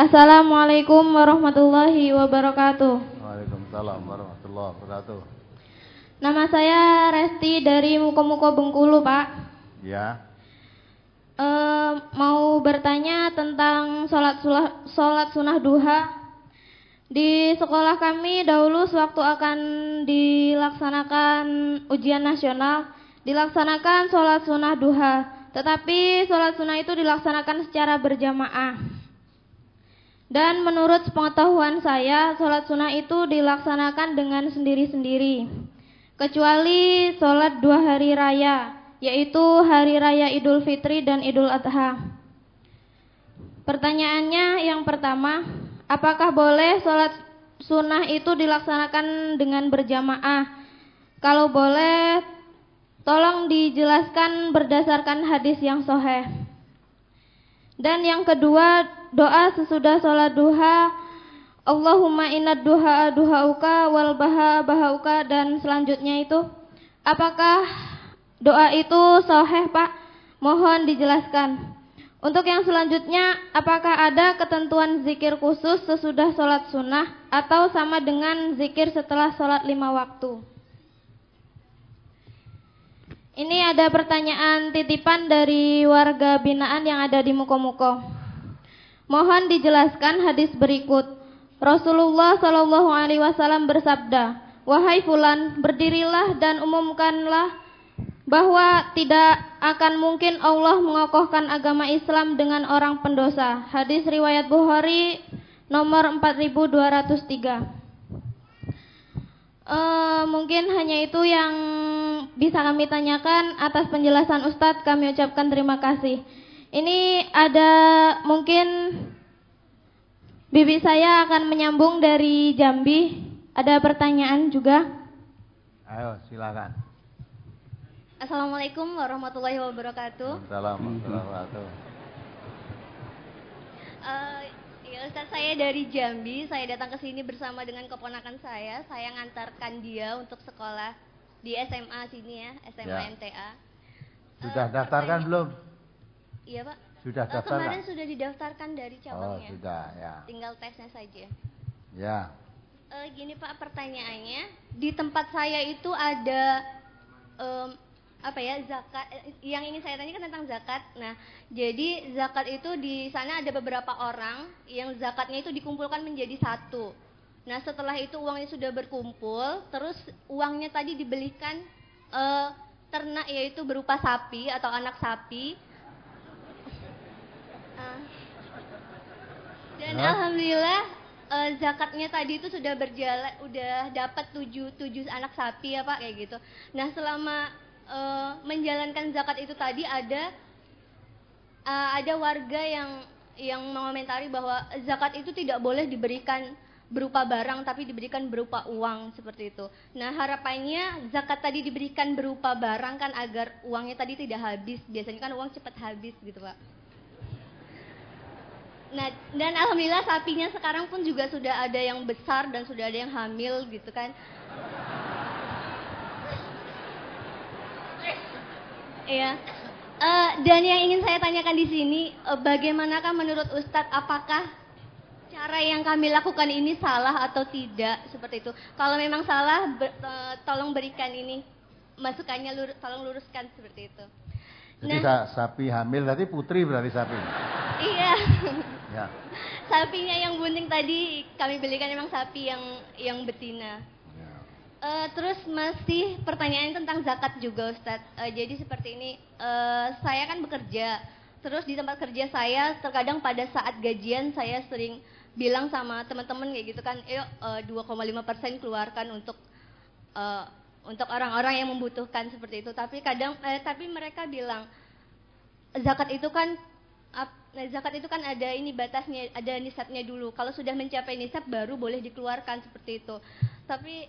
Assalamualaikum warahmatullahi wabarakatuh. Waalaikumsalam warahmatullahi wabarakatuh. Nama saya Resti dari Mukomuko Bengkulu, Pak. Ya. E, mau bertanya tentang sholat, sulah, sholat sunnah duha. Di sekolah kami dahulu sewaktu akan dilaksanakan ujian nasional, dilaksanakan sholat sunnah duha. Tetapi sholat sunnah itu dilaksanakan secara berjamaah. Dan menurut pengetahuan saya, sholat sunnah itu dilaksanakan dengan sendiri-sendiri. Kecuali sholat dua hari raya, yaitu hari raya Idul Fitri dan Idul Adha. Pertanyaannya yang pertama, apakah boleh sholat sunnah itu dilaksanakan dengan berjamaah? Kalau boleh, tolong dijelaskan berdasarkan hadis yang soheh. Dan yang kedua, doa sesudah sholat duha Allahumma inna duha duhauka wal baha bahauka dan selanjutnya itu apakah doa itu soheh Pak? Mohon dijelaskan. Untuk yang selanjutnya, apakah ada ketentuan zikir khusus sesudah sholat sunnah atau sama dengan zikir setelah sholat lima waktu? Ini ada pertanyaan titipan dari warga binaan yang ada di muko-muko. Mohon dijelaskan hadis berikut. Rasulullah Shallallahu Alaihi Wasallam bersabda, wahai fulan, berdirilah dan umumkanlah bahwa tidak akan mungkin Allah mengokohkan agama Islam dengan orang pendosa. Hadis riwayat Bukhari nomor 4203. Uh, eh, mungkin hanya itu yang bisa kami tanyakan atas penjelasan Ustadz. Kami ucapkan terima kasih. Ini ada mungkin bibi saya akan menyambung dari Jambi. Ada pertanyaan juga? Ayo, silakan. Assalamualaikum warahmatullahi wabarakatuh. Assalamualaikum warahmatullahi wabarakatuh. Uh, ya saya dari Jambi. Saya datang ke sini bersama dengan keponakan saya. Saya ngantarkan dia untuk sekolah di SMA sini ya, SMA ya. MTA. Sudah uh, daftarkan belum? Iya pak. Sudah oh, daftar. Kemarin sudah didaftarkan dari oh, cabangnya. Oh sudah ya. Tinggal tesnya saja. Ya. E, gini pak pertanyaannya di tempat saya itu ada um, apa ya zakat eh, yang ingin saya tanyakan tentang zakat. Nah, jadi zakat itu di sana ada beberapa orang yang zakatnya itu dikumpulkan menjadi satu. Nah, setelah itu uangnya sudah berkumpul, terus uangnya tadi dibelikan e, ternak yaitu berupa sapi atau anak sapi Dan ya. alhamdulillah uh, zakatnya tadi itu sudah berjalan, udah dapat tujuh tujuh anak sapi ya Pak kayak gitu. Nah selama uh, menjalankan zakat itu tadi ada uh, ada warga yang yang mengomentari bahwa zakat itu tidak boleh diberikan berupa barang tapi diberikan berupa uang seperti itu. Nah, harapannya zakat tadi diberikan berupa barang kan agar uangnya tadi tidak habis. Biasanya kan uang cepat habis gitu, Pak. Nah, dan alhamdulillah sapinya sekarang pun juga sudah ada yang besar dan sudah ada yang hamil gitu kan. Iya. Uh, dan yang ingin saya tanyakan di sini, uh, bagaimanakah menurut Ustadz apakah cara yang kami lakukan ini salah atau tidak seperti itu? Kalau memang salah, ber, uh, eh, tolong berikan ini masukannya, lur, tolong luruskan seperti itu. Jadi nah, sapi hamil tadi putri berarti sapi. Iya. Ya. Sapinya yang bunting tadi kami belikan emang sapi yang yang betina. Ya. Uh, terus masih pertanyaan tentang zakat juga Ustadz. Uh, jadi seperti ini, uh, saya kan bekerja. Terus di tempat kerja saya terkadang pada saat gajian saya sering bilang sama teman-teman kayak gitu kan, yuk uh, 2,5 persen keluarkan untuk uh, untuk orang-orang yang membutuhkan seperti itu. Tapi kadang, eh, tapi mereka bilang zakat itu kan Nah, zakat itu kan ada ini batasnya, ada nisabnya dulu. Kalau sudah mencapai nisab baru boleh dikeluarkan seperti itu. Tapi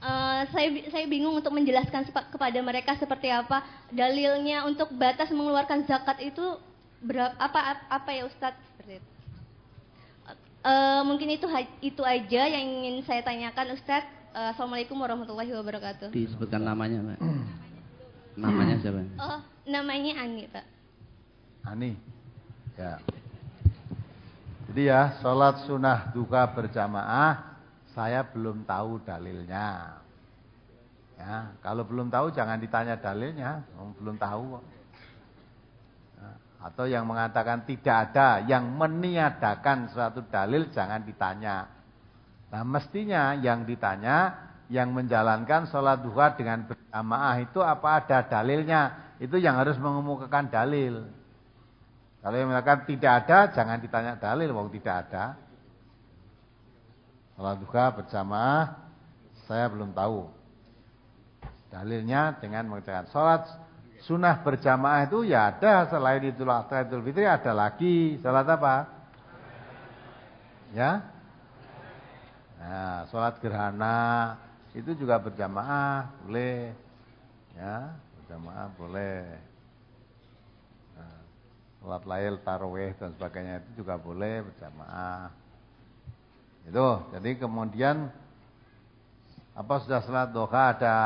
uh, saya saya bingung untuk menjelaskan kepada mereka seperti apa dalilnya untuk batas mengeluarkan zakat itu berapa apa apa ya Ustadz seperti itu. Uh, mungkin itu itu aja yang ingin saya tanyakan Ustadz. Uh, Assalamualaikum warahmatullahi wabarakatuh. Disebutkan namanya, Mbak. Hmm. Namanya siapa? Oh, namanya Ani, Pak. Ani. Ya. Jadi ya, sholat sunnah duka berjamaah, saya belum tahu dalilnya. Ya, kalau belum tahu jangan ditanya dalilnya, oh, belum tahu ya, Atau yang mengatakan tidak ada, yang meniadakan suatu dalil jangan ditanya. Nah mestinya yang ditanya, yang menjalankan sholat duha dengan berjamaah itu apa ada dalilnya. Itu yang harus mengemukakan dalil. Kalau yang mengatakan tidak ada, jangan ditanya dalil, wong tidak ada. Salat duha berjamaah, saya belum tahu. Dalilnya dengan mengerjakan salat sunnah berjamaah itu ya ada selain itu Adha Idul Fitri ada lagi salat apa? Ya? Nah, salat gerhana itu juga berjamaah boleh. Ya, berjamaah boleh sholat lail, tarawih dan sebagainya itu juga boleh berjamaah. Itu, jadi kemudian apa sudah sholat doha ada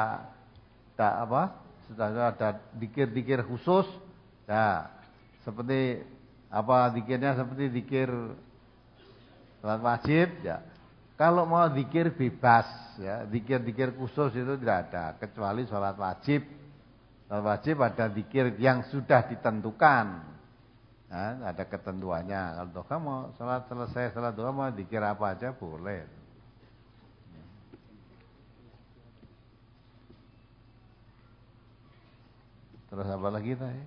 tak apa? Sudah ada dikir-dikir khusus? ya seperti apa dikirnya seperti dikir sholat wajib ya. Kalau mau dikir bebas ya, dikir-dikir khusus itu tidak ada kecuali sholat wajib. Sholat wajib ada dikir yang sudah ditentukan Nah, ada ketentuannya. Kalau doha kamu sholat selesai sholat doa mau dikira apa aja boleh. Terus apa lagi tadi?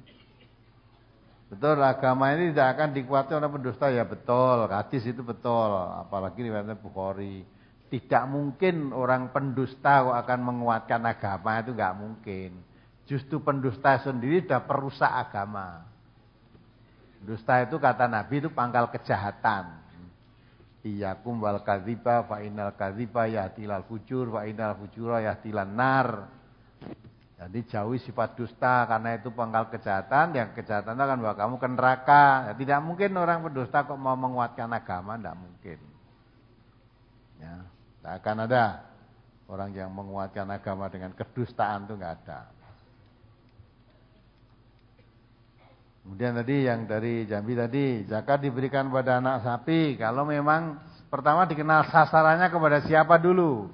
Betul agama ini tidak akan dikuatkan oleh pendusta ya betul. Hadis itu betul. Apalagi riwayatnya Bukhari. Tidak mungkin orang pendusta akan menguatkan agama itu nggak mungkin. Justru pendusta sendiri sudah perusak agama. Dusta itu kata Nabi itu pangkal kejahatan. Iya wal kadhiba fa inal kadhiba yahtilal fujur fa inal fujura yahtilan nar. Jadi jauhi sifat dusta karena itu pangkal kejahatan, yang kejahatan itu akan bawa kamu ke neraka. Ya, tidak mungkin orang berdusta kok mau menguatkan agama, tidak mungkin. Ya, tidak akan ada orang yang menguatkan agama dengan kedustaan itu nggak ada. Kemudian tadi yang dari Jambi tadi, zakat diberikan pada anak sapi kalau memang pertama dikenal sasarannya kepada siapa dulu.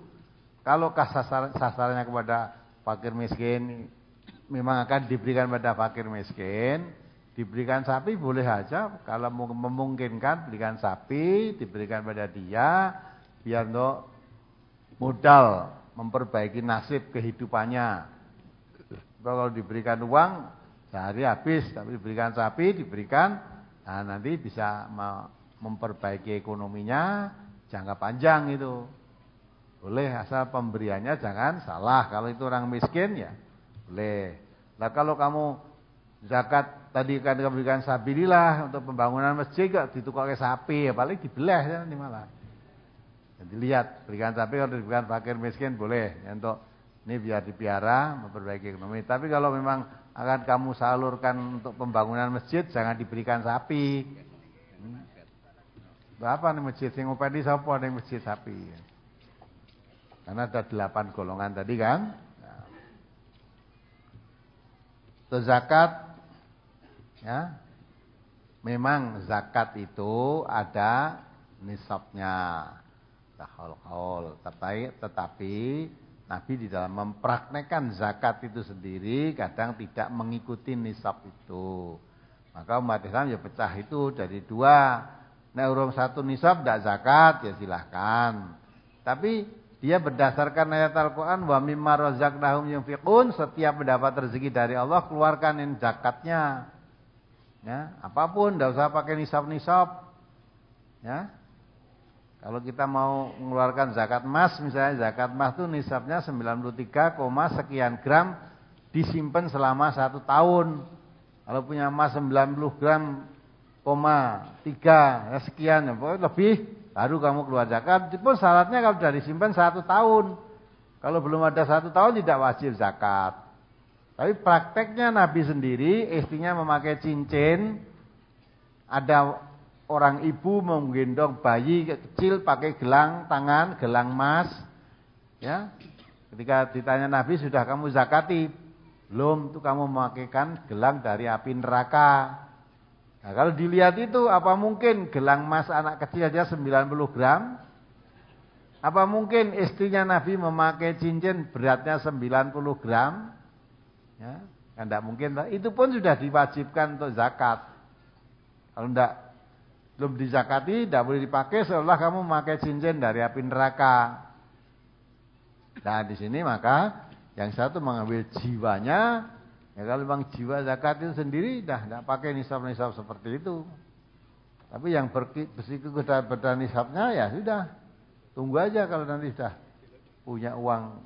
Kalau sasar, sasarannya kepada fakir miskin memang akan diberikan pada fakir miskin. Diberikan sapi boleh aja kalau memungkinkan berikan sapi diberikan pada dia biar untuk modal memperbaiki nasib kehidupannya. Kalau diberikan uang sehari habis tapi diberikan sapi diberikan nah nanti bisa memperbaiki ekonominya jangka panjang itu boleh asal pemberiannya jangan salah kalau itu orang miskin ya boleh Nah kalau kamu zakat tadi kan diberikan sapi, lah untuk pembangunan masjid gak ditukar ke sapi ya paling dibelah ya nanti malah jadi lihat berikan sapi kalau diberikan fakir miskin boleh ya, untuk ini biar dipiara memperbaiki ekonomi tapi kalau memang akan kamu salurkan untuk pembangunan masjid jangan diberikan sapi. Hmm. Berapa nih masjid? Sing ngopeni sapa ning masjid sapi? Karena ada delapan golongan tadi kan. Itu nah. zakat ya. Memang zakat itu ada nisabnya. tahol tetapi Nabi di dalam mempraktekkan zakat itu sendiri kadang tidak mengikuti nisab itu. Maka umat Islam ya pecah itu jadi dua. Nah urung satu nisab tidak zakat ya silahkan. Tapi dia berdasarkan ayat Al-Quran wa mimma razaqnahum yunfiqun setiap mendapat rezeki dari Allah keluarkan yang zakatnya. Ya, apapun tidak usah pakai nisab-nisab. Ya, kalau kita mau mengeluarkan zakat emas misalnya zakat emas itu nisabnya 93, sekian gram disimpan selama satu tahun. Kalau punya emas 90 gram, koma tiga ya sekian, ya, pokoknya lebih baru kamu keluar zakat. itu Pun syaratnya kalau sudah disimpan satu tahun. Kalau belum ada satu tahun tidak wajib zakat. Tapi prakteknya Nabi sendiri istrinya memakai cincin, ada Orang ibu menggendong bayi kecil pakai gelang tangan, gelang emas. Ya. Ketika ditanya Nabi, "Sudah kamu zakati?" "Belum, itu kamu memakaikan gelang dari api neraka." Nah, kalau dilihat itu apa mungkin gelang emas anak kecil aja 90 gram? Apa mungkin istrinya Nabi memakai cincin beratnya 90 gram? Ya, kan tidak mungkin. Itu pun sudah diwajibkan untuk zakat. Kalau tidak belum dizakati, tidak boleh dipakai seolah kamu memakai cincin dari api neraka. Nah di sini maka yang satu mengambil jiwanya, ya kalau memang jiwa zakat itu sendiri, dah tidak pakai nisab-nisab seperti itu. Tapi yang bersiku bertahan nisabnya ya sudah, tunggu aja kalau nanti sudah punya uang.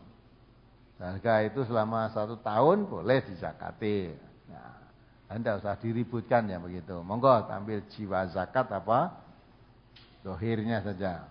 Harga itu selama satu tahun boleh dizakati. Nah. Anda usah diributkan ya begitu. Monggo tampil jiwa zakat apa? Dohirnya saja.